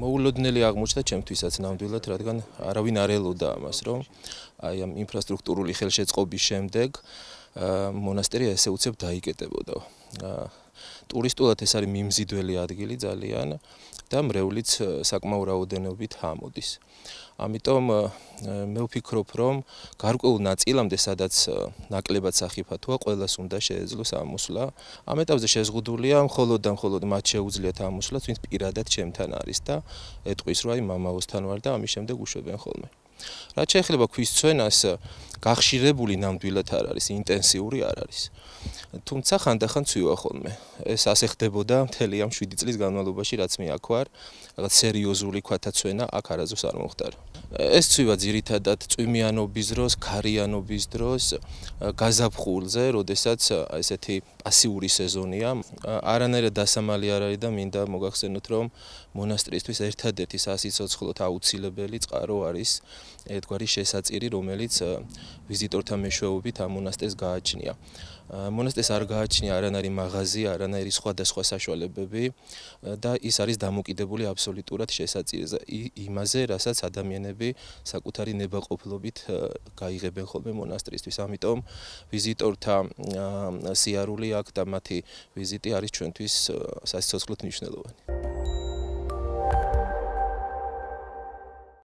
მოულოდნელი აღმოჩნდა ჩემთვისაც ნამდვილად, რადგან არავინ არ ელოდა ამას, რომ აი ამ ინფრასტრუქტურული ხელშეწყობის შემდეგ მონასტერი ესე უცებ დაიკეტებოდა. ტურისტულად ეს არის მიმზიდველი ადგილი ძალიან და მრევლიც საკმაო რაოდენობით ამოდის. ამიტომ მე ვფიქრობ, რომ გარკვეულ ნაწილამდე სადაც ნაკლებად სახიფათოა, ყოველას უნდა შეეძლოს ამოსვლა. ამ ეტაპზე შეზღუდულია მხოლოდ და მხოლოდ მათ შეუძლიათ ამოსვლა, თვით პირადად ჩემთან არის და ეტყვის, რომ აი მამაოსთან ვარ და ამის შემდეგ უშვებენ ხოლმე. რაც შეიძლება ქვის ცვენას, გახშირებული ნამდვილად არ არის, ინტენსიური არ არის. თუმცა ხანდახან ცივა ხოლმე. ეს ასე ხდებოდა მთელი ამ 7 წლის განმავლობაში, რაც მე აქ ვარ. რაღაც სერიოზული ქვათაცვენა აქ არაზუსტ არ მომხდარ. ეს ცივა ძირითადად წვიმიანობის დროს, ქარიანობის დროს, გაზაფხულზე, როდესაც ესეთი პასიური სეზონია, არანაირად დასამალი არ არის და მინდა მოგახსენოთ, რომ მონასტრისთვის ერთადერთი სასიცოცხლო აუცილებელი წყარო არის ედგვარი შესაწირი, რომელიც ვიზიტორთა მეშვეობით ამ მონასტერს გააჩნია. მონასტერ ეს არ გააჩნია არანაირი მაღაზია, არანაირი სხვადასხვა საშუალებები და ის არის დამოკიდებული აბსოლუტურად შესაძლებელზე იმაზე, რასაც ადამიანები საკუთარი ნებაყოფლობით გაიღებენ ხოლმე მონასტრისთვის. ამიტომ ვიზიტორთა სიარული აქ და მათი ვიზიტი არის ჩვენთვის სასიცოცხლო მნიშვნელოვანი.